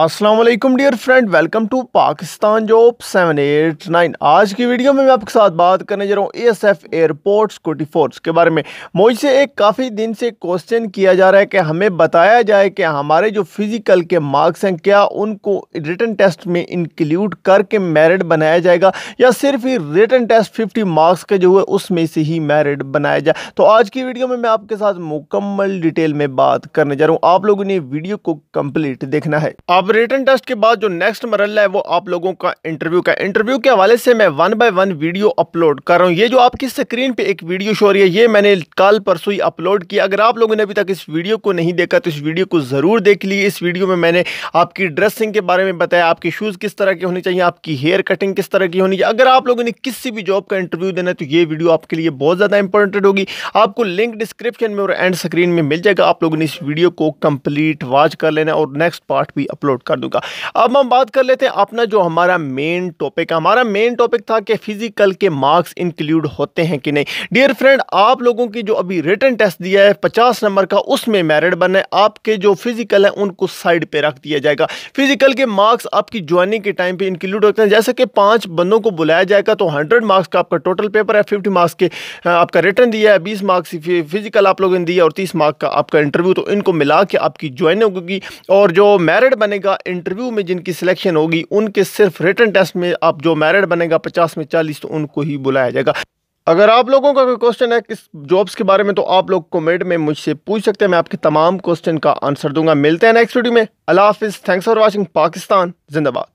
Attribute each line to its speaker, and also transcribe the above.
Speaker 1: Aslam dear friend welcome to Pakistan job seven eight nine आज की video में मैं आपके साथ बात करने जा रहा हूँ S F airport security force के बारे में मुझसे एक काफ़ी दिन से क्वेश्चन किया जा रहा है कि हमें बताया जाए कि हमारे जो फिज़िकल के मार्क्स हैं क्या उनको रिटर्न टेस्ट में इंक्लूड करके मेरिट बनाया जाएगा या सिर्फ ही रिटर्न टेस्ट फिफ्टी मार्क्स के जो है उसमें से ही मेरिट बनाया जाए तो आज की वीडियो में मैं आपके साथ मुकम्मल डिटेल में बात करने जा रहा हूँ आप लोगों ने वीडियो को कम्प्लीट देखना है अब रिटर्न टेस्ट के बाद जो नेक्स्ट मरल है वो आप लोगों का इंटरव्यू का इंटरव्यू के हवाले से मैं one by one video upload कर रहा हूँ ये जो आपकी स्क्रीन पे एक वीडियो शो रही है ये मैंने कल परसों ही अपलोड किया अगर आप लोगों ने अभी तक इस वीडियो को नहीं देखा तो इस वीडियो को ज़रूर देख लीजिए इस वीडियो में मैंने आपकी ड्रेसिंग के बारे में बताया आपके शूज़ किस तरह के होने चाहिए आपकी हेयर कटिंग किस तरह की होनी चाहिए अगर आप लोगों ने किसी भी जॉब का इंटरव्यू देना है तो ये वीडियो आपके लिए बहुत ज़्यादा इंपॉर्टेंट होगी आपको लिंक डिस्क्रिप्शन में और एंड स्क्रीन में मिल जाएगा आप लोगों ने इस वीडियो को कंप्लीट वॉच कर लेना और नेक्स्ट पार्ट भी अपलोड अपलोड कर दूंगा अब हम बात कर लेते हैं अपना जो हमारा मेन टॉपिक हमारा मेन टॉपिक था कि फिजिकल के मार्क्स इंक्लूड होते हैं कि नहीं डियर फ्रेंड आप लोगों की जो अभी रिटर्न टेस्ट दिया है पचास नंबर का उसमें मेरिट बना है आपके जो फिजिकल है उनको साइड पर रख दिया जाएगा फिजिकल के मार्क्स आपकी ज्वाइनिंग के टाइम पर इंक्लूड होते हैं जैसे कि पाँच बंदों को बुलाया जाएगा तो हंड्रेड मार्क्स का आपका टोटल पेपर है फिफ्टी मार्क्स के आपका रिटर्न दिया है बीस मार्क्स फिजिकल आप लोगों ने दिया और तीस मार्क का आपका इंटरव्यू तो इनको मिला के आपकी ज्वाइनिंग होगी और जो मेरिट बने बनेगा इंटरव्यू में जिनकी सिलेक्शन होगी उनके सिर्फ रिटर्न टेस्ट में आप जो मेरिट बनेगा पचास में चालीस तो उनको ही बुलाया जाएगा अगर आप लोगों का कोई क्वेश्चन है किस जॉब्स के बारे में तो आप लोग कमेंट में मुझसे पूछ सकते हैं मैं आपके तमाम क्वेश्चन का आंसर दूंगा मिलते हैं नेक्स्ट वीडियो में अला हाफिज़ थैंक्स फॉर वॉचिंग पाकिस्तान जिंदाबाद